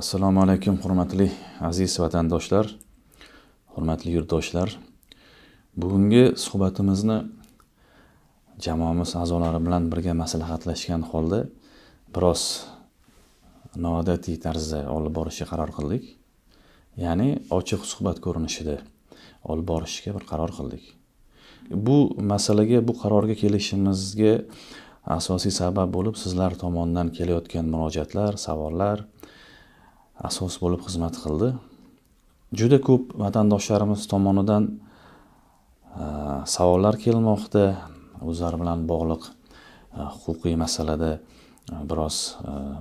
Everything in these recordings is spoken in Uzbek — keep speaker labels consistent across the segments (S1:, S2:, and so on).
S1: assalomu alaykum hurmatli aziz vatandoshlar hurmatli yurtdoshlar bugungi suhbatimizni jamoamiz a'zolari bilan birga maslahatlashgan holda biroz noodatiy tarzda olib borishga qaror qildik ya'ni ochiq suhbat ko'rinishida olib borishga bir qaror qildik bu masalaga bu qarorga kelishimizga asosiy sabab bo'lib sizlar tomonidan kelayotgan murojaatlar savollar asos bo'lib xizmat qildi juda ko'p vatandoshlarimiz tomonidan e, savollar kelmoqda o'zlari bilan bog'liq e, huquqiy masalada e, biroz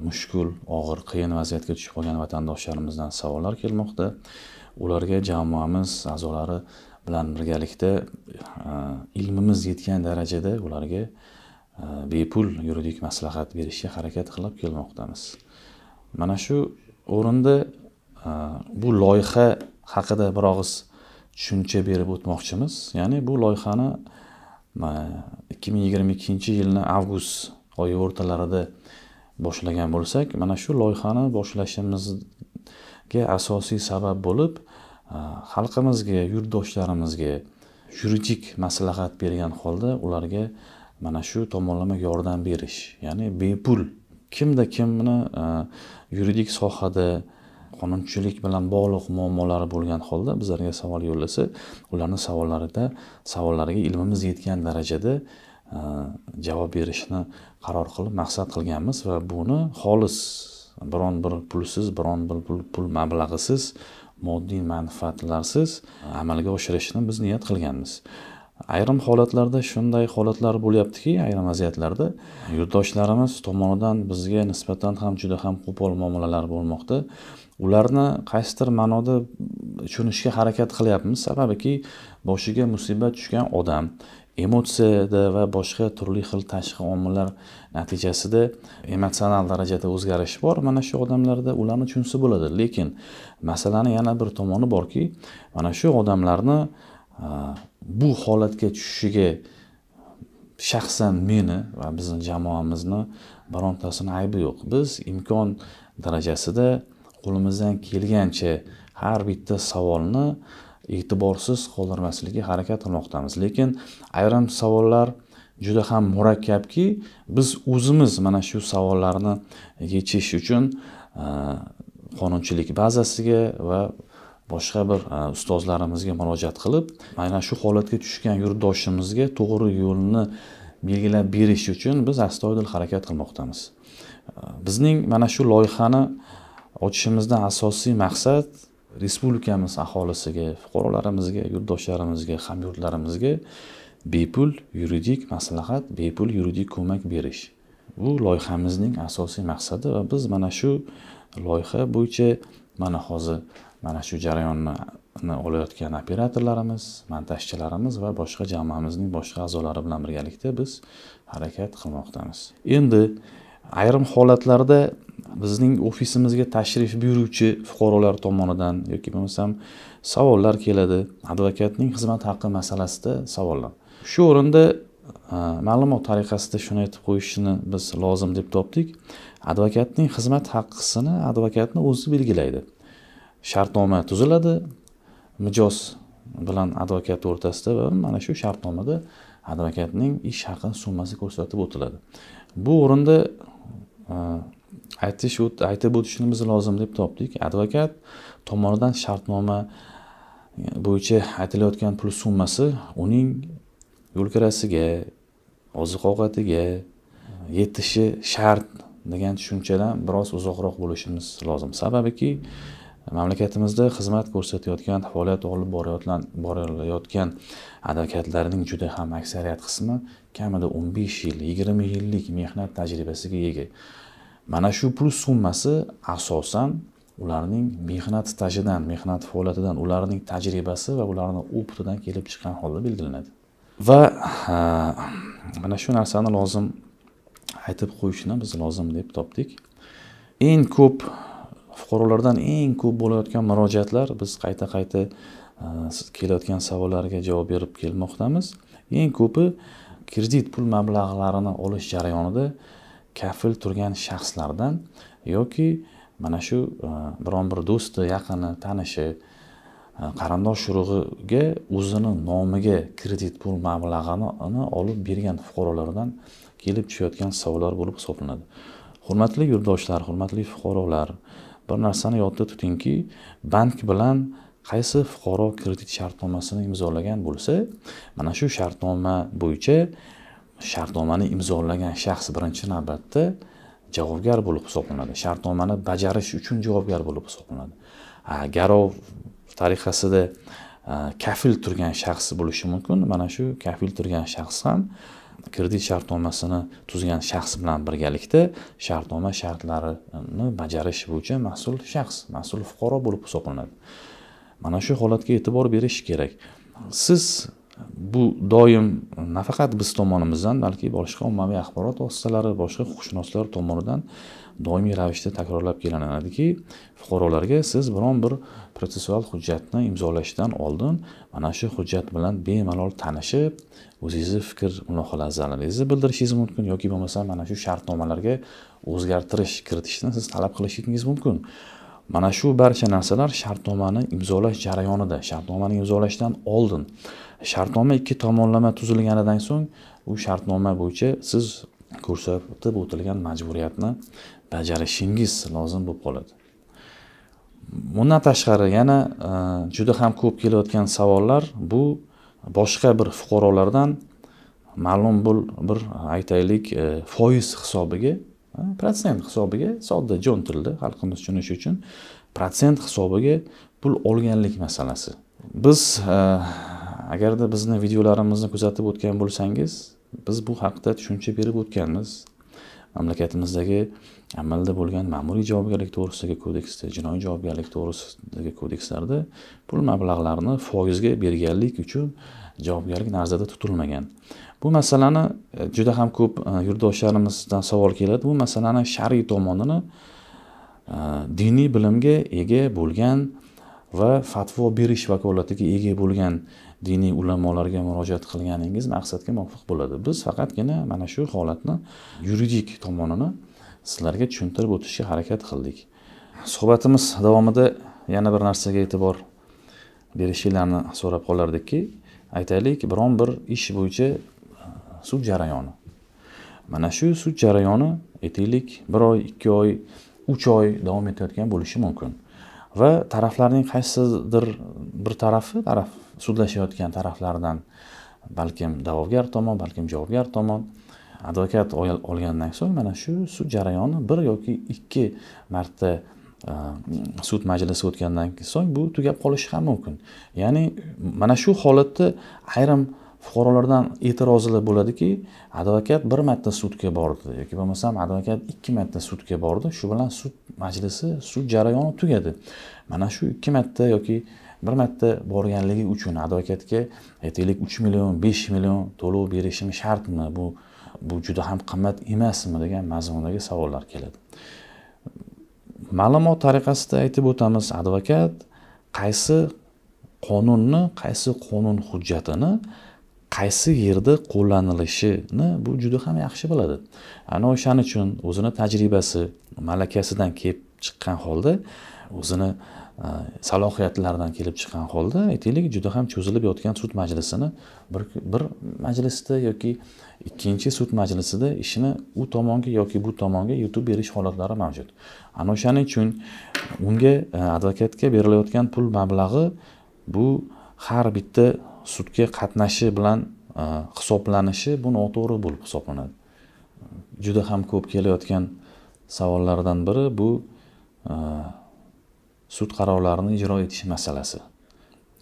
S1: mushkul og'ir qiyin vaziyatga tushib qolgan vatandoshlarimizdan savollar kelmoqda ularga jamoamiz a'zolari bilan birgalikda ilmimiz yetgan darajada ularga bepul yuridik maslahat berishga harakat qilib kelmoqdamiz mana shu o'rinda e, bu loyiha haqida bir og'iz tushuncha berib o'tmoqchimiz ya'ni bu loyihani e, ikki ming yigirma ikkinchi yilni avgust oyi o'rtalarida boshlagan bo'lsak mana shu loyihani boshlashimizga asosiy sabab bo'lib e, xalqimizga yurtdoshlarimizga yuridik maslahat bergan holda ularga mana shu tomonlama yordam berish ya'ni bepul kimda kimni e, yuridik sohada qonunchilik bilan bog'liq muammolari bo'lgan holda bizlarga savol yo'llasa ularni savollarida savollariga ilmimiz yetgan darajada e, javob berishni qaror qilib maqsad qilganmiz va buni xolis biron bir pulsiz biron bir pul, pul mablag'isiz moddiy manfaatlarsiz amalga oshirishni biz niyat qilganmiz ayrim holatlarda shunday holatlar bo'lyaptiki ayrim vaziyatlarda yurtdoshlarimiz tomonidan bizga nisbatan ham juda ham qo'pol muomalalar bo'lmoqda ularni qaysidir ma'noda tushunishga harakat qilyapmiz sababiki boshiga musibat tushgan odam emotsiyada va boshqa turli xil tashqi omillar natijasida emotsional darajada o'zgarish bor mana shu odamlarda ularni tushunsa bo'ladi lekin masalani yana bir tomoni borki mana shu odamlarni bu holatga tushishiga shaxsan meni va bizni jamoamizni birontasini aybi yo'q biz imkon darajasida qo'limizdan kelgancha har bitta savolni e'tiborsiz qoldirmaslikka harakat qilmoqdamiz lekin ayrim savollar juda ham murakkabki biz o'zimiz mana shu savollarni yechish uchun e, qonunchilik bazasiga va boshqa bir e, ustozlarimizga murojaat qilib mana shu holatga tushgan yurtdoshimizga to'g'ri yo'lni belgilab berish uchun biz astoydil harakat qilmoqdamiz e, bizning mana shu loyihani ochishimizdan asosiy maqsad respublikamiz aholisiga fuqarolarimizga yurtdoshlarimizga hamyurtlarimizga bepul yuridik maslahat bepul yuridik ko'mak berish bu loyihamizning asosiy maqsadi va biz mana shu loyiha bo'yicha mana hozir mana shu jarayonni olayotgan operatorlarimiz montajchilarimiz va boshqa jamoamizning boshqa a'zolari bilan birgalikda biz harakat qilmoqdamiz endi ayrim holatlarda bizning ofisimizga tashrif buyuruvchi fuqarolar tomonidan yoki bo'lmasam savollar keladi advokatning xizmat haqqi masalasida savollar shu o'rinda e, ma'lumot tariqasida shuni aytib qo'yishni biz lozim deb topdik advokatning xizmat haqqisini advokatni o'zi belgilaydi shartnoma tuziladi mijoz bilan advokat o'rtasida va mana shu shartnomada advokatning ish haqi summasi ko'rsatib o'tiladi bu o'rinda e, aytish aytib o'tishimiz lozim deb topdik advokat tomonidan shartnoma e, bo'yicha aytilayotgan pul summasi uning yo'lkarasiga oziq ovqatiga e, yetishi shart degan tushunchadan biroz uzoqroq bo'lishimiz lozim sababiki mamlakatimizda xizmat ko'rsatayotgan faoliyat olib borayotgan borayotgan advokatlarning juda ham aksariyat qismi kamida o'n besh yil yigirma yillik mehnat tajribasiga ega mana shu pul summasi asosan ularning mehnat stajidan mehnat faoliyatidan ularning tajribasi va ularni opitidan kelib chiqqan holda belgilanadi va mana shu narsani lozim aytib qo'yishni biz lozim deb topdik eng ko'p fuqarolardan eng ko'p bo'layotgan murojaatlar biz qayta qayta e, kelayotgan savollarga javob berib kelmoqdamiz eng ko'pi kredit pul mablag'larini olish jarayonida kafil turgan shaxslardan yoki mana shu e, biron bir do'sti yaqini tanishi e, qarindosh urug'iga o'zini nomiga kredit pul mablag'ini olib bergan fuqarolardan kelib tushayotgan savollar bo'lib hisoblanadi hurmatli yurtdoshlar hurmatli fuqarolar bir narsani yodda tutingki bank bilan qaysi fuqaro kredit shartnomasini imzolagan bo'lsa mana shu shartnoma bo'yicha shartnomani imzolagan shaxs birinchi navbatda javobgar bo'lib hisoblanadi shartnomani bajarish uchun javobgar bo'lib hisoblanadi garov tariqasida kafil turgan shaxs bo'lishi mumkin mana shu kafil turgan shaxs ham kredit shartnomasini tuzgan shaxs bilan birgalikda shartnoma shartlarini bajarish bo'yicha mas'ul shaxs mas'ul fuqaro bo'lib hisoblanadi mana shu holatga e'tibor berish kerak siz bu doim nafaqat biz tomonimizdan balki boshqa ommaviy axborot vositalari boshqa huquqshunoslar tomonidan doimiy ravishda takrorlab kelinadiki fuqarolarga siz biron bir protsessual hujjatni imzolashdan oldin mana shu hujjat bilan bemalol tanishib o'zingizni fikr mulohalazalaringizni bildirishingiz mumkin yoki bo'lmasa mana shu shartnomalarga o'zgartirish kiritishni siz talab qilishingiz mumkin mana shu barcha narsalar shartnomani imzolash jarayonida shartnomani imzolashdan oldin shartnoma ikki tomonlama tuzilganidan so'ng u shartnoma bo'yicha siz ko'rsatib o'tilgan majburiyatni bajarishingiz lozim bo'lib qoladi bundan tashqari yana e, juda ham ko'p kelayotgan savollar bu boshqa bir fuqarolardan ma'lum bir bir aytaylik e, foiz hisobiga e, protsent hisobiga sodda jon tilda xalqimiz tushunishi uchun protsent hisobiga pul olganlik masalasi biz agarda bizni videolarimizni kuzatib o'tgan bo'lsangiz biz bu haqda tushuncha berib o'tganmiz mamlakatimizdagi amalda bo'lgan ma'muriy javobgarlik to'g'risidagi kodeksda jinoiy javobgarlik to'g'risidagi kodekslarda pul mablag'larini foizga berganlik uchun javobgarlik nazarda tutilmagan bu masalani e, juda ham ko'p e, yurtdoshlarimizdan savol keladi bu masalani shar'iy tomonini e, diniy bilimga ega bo'lgan va fatvo berish vakolatiga ega bo'lgan diniy ulamolarga murojaat qilganingiz maqsadga muvofiq bo'ladi biz faqatgina mana shu holatni yuridik tomonini sizlarga tushuntirib o'tishga harakat qildik suhbatimiz davomida yana bir narsaga e'tibor berishinglarni so'rab qolardikki aytaylik biron bir ish bo'yicha e, sud jarayoni mana shu sud jarayoni aytaylik bir oy ikki oy uch oy davom etayotgan bo'lishi mumkin va taraflarning qaysidir bir tarafi taraf sudlashayotgan taraflardan balkim da'vogar tomon balkim javobgar tomon advokat olgandan so'ng mana shu sud jarayoni bir yoki ikki marta e, sud majlisi o'tgandan so'ng bu tugab qolishi ham mumkin ya'ni mana shu holatda ayrim fuqarolardan e'tirozlar bo'ladiki advokat bir marta sudga bordi yoki bo'lmasam advokat ikki marta sudga bordi shu bilan sud majlisi sud jarayoni tugadi mana shu ikki marta yoki bir marta borganligi uchun advokatga aytaylik uch million besh million to'lov berishim shartmi bu bu juda ham qimmat emasmi degan mazmundagi savollar keladi ma'lumot tariqasida aytib o'tamiz advokat qaysi qonunni qaysi qonun hujjatini qaysi yerda qo'llanilishini bu juda ham yaxshi biladi ana o'shaning uchun o'zini tajribasi malakasidan kelib chiqqan holda o'zini Э, salohiyatlardan kelib chiqqan holda aytaylik juda ham cho'zilib yotgan sud majlisini bir bir majlisda yoki ikkinchi sud majlisida ishini u tomonga yoki bu tomonga yutib berish holatlari mavjud ana o'shaning uchun unga e, advokatga berilayotgan pul mablag'i bu har bitta sudga qatnashi bilan e, hisoblanishi bu noto'g'ri bo'lib hisoblanadi juda ham ko'p kelayotgan savollardan biri bu e, sud qarorlarini ijro etish masalasi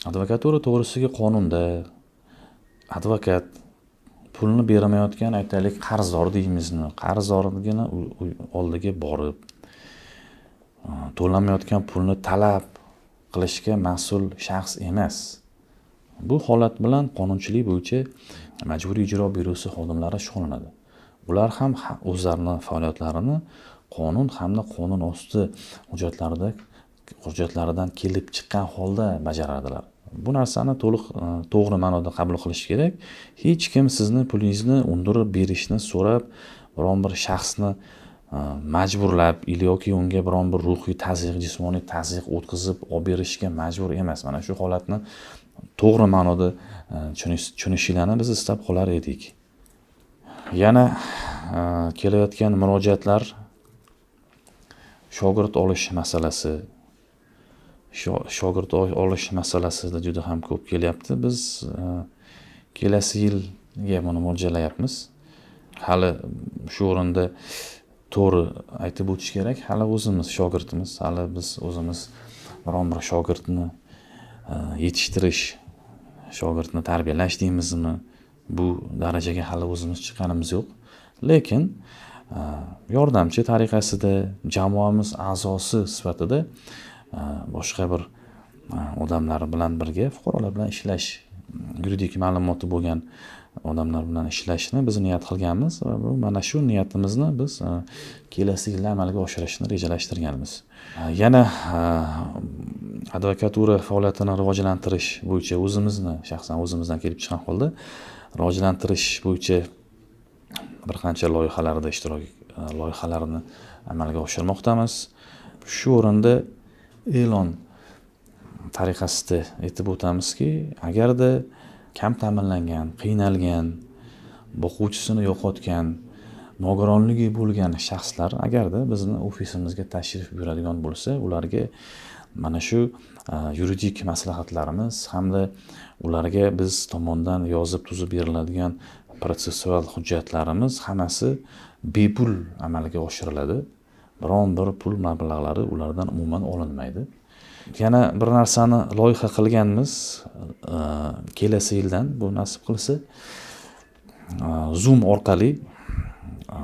S1: advokatura to'g'risidagi qonunda advokat pulni bermayotgan aytaylik qarzdor deymizmi qarzdorgina oldiga borib e, to'lanmayotgan pulni talab qilishga mas'ul shaxs emas bu holat bilan qonunchilik bo'yicha majburiy ijro byurosi xodimlari shug'ullanadi ular ham o'zlarini faoliyatlarini qonun hamda qonun osti hujjatlarida hujjatlaridan kelib chiqqan holda bajaradilar bu narsani to'liq e, to'g'ri ma'noda qabul qilish kerak hech kim sizni pulingizni undirib berishni so'rab biron bir shaxsni e, majburlab yoki unga biron bir ruhiy tazyiq jismoniy tazyiq o'tkazib olib berishga majbur emas mana shu holatni to'g'ri ma'noda tushunishinglarni e, biz istab qolar edik yana kelayotgan murojaatlar shogird olish masalasi shogird olish masalasida juda ham ko'p kelyapti biz e, kelasi yilga buni mo'ljallayapmiz hali shu o'rinda to'g'ri aytib o'tish kerak hali o'zimiz shogirdimiz hali biz o'zimiz biron bir shogirdni e, yetishtirish shogirdni tarbiyalash deymizmi bu darajaga hali o'zimiz chiqqanimiz yo'q lekin e, yordamchi tariqasida jamoamiz a'zosi sifatida Э, boshqa bir э, odamlar bilan birga fuqarolar bilan ishlash mm, yuridik ma'lumoti bo'lgan odamlar bilan ishlashni biz niyat qilganmiz va bu mana shu niyatimizni biz e, kelasi yilda amalga oshirishni rejalashtirganmiz e, yana e, advokatura faoliyatini rivojlantirish bo'yicha o'zimizni shaxsan o'zimizdan kelib chiqqan holda rivojlantirish bo'yicha bir qancha loyihalarda ishtirok loyihalarni amalga oshirmoqdamiz shu o'rinda e'lon tariqasida aytib o'tamizki agarda kam ta'minlangan qiynalgan boquvchisini yo'qotgan nogironligi bo'lgan shaxslar agarda bizni ofisimizga tashrif buyuradigan bo'lsa ularga mana shu e, yuridik maslahatlarimiz hamda ularga biz tomonidan yozib tuzib beriladigan protsessual hujjatlarimiz hammasi bepul amalga oshiriladi biron bir pul mablag'lari ulardan umuman olinmaydi yana bir narsani loyiha qilganmiz e, kelasi yildan bu nasib qilsa e, zoom orqali e,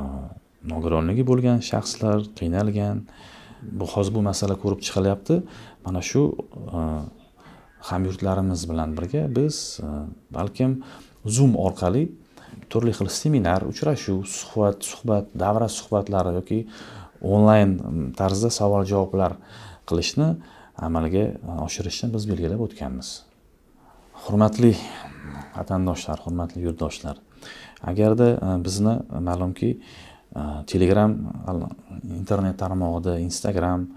S1: nogironligi bo'lgan shaxslar qiynalgan bu hozir bu masala ko'rib chiqilyapti mana shu hamyurtlarimiz bilan birga biz balkim zoom orqali turli xil seminar uchrashuv suhbat suhbat davra suhbatlari yoki onlayn mm, tarzda savol javoblar qilishni amalga oshirishni biz belgilab o'tganmiz hurmatli mm, vatandoshlar hurmatli yurtdoshlar agarda e, bizni e, ma'lumki e, telegram internet tarmog'ida instagram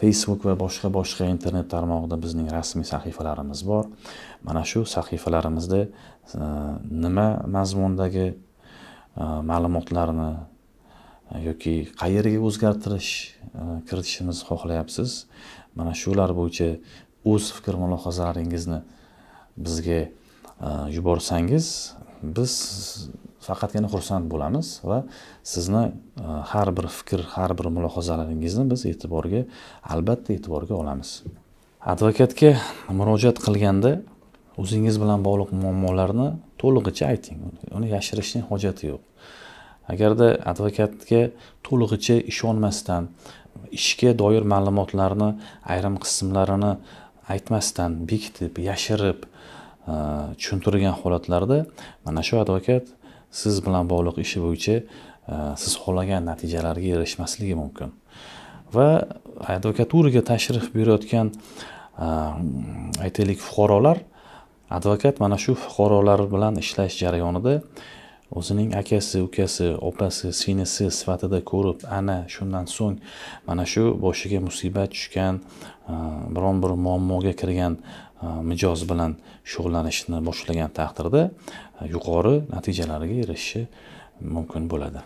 S1: facebook va boshqa boshqa internet tarmog'ida bizning rasmiy sahifalarimiz bor mana shu sahifalarimizda nima mazmundagi ma'lumotlarni yoki qayerga o'zgartirish e, kiritishimizni xohlayapsiz mana shular bo'yicha o'z fikr mulohazalaringizni bizga e, yuborsangiz biz faqatgina xursand bo'lamiz va sizni e, har bir fikr har bir mulohazalaringizni biz e'tiborga albatta e'tiborga olamiz advokatga murojaat qilganda o'zingiz bilan bog'liq muammolarni to'lig'icha ayting uni yashirishning hojati yo'q agarda advokatga to'lig'icha ishonmasdan ishga doir ma'lumotlarni ayrim qismlarini aytmasdan bekitib yashirib e, tushuntirgan holatlarda mana shu advokat siz bilan bog'liq ishi bo'yicha e, siz xohlagan natijalarga erishmasligi mumkin va advokaturaga tashrif buyurayotgan e, aytaylik fuqarolar advokat mana shu fuqarolar bilan ishlash jarayonida o'zining akasi ukasi opasi singlisi sifatida ko'rib ana shundan so'ng mana shu boshiga musibat tushgan e, biron bir muammoga kirgan e, mijoz bilan shug'ullanishni boshlagan taqdirda e, yuqori natijalarga erishishi mumkin bo'ladi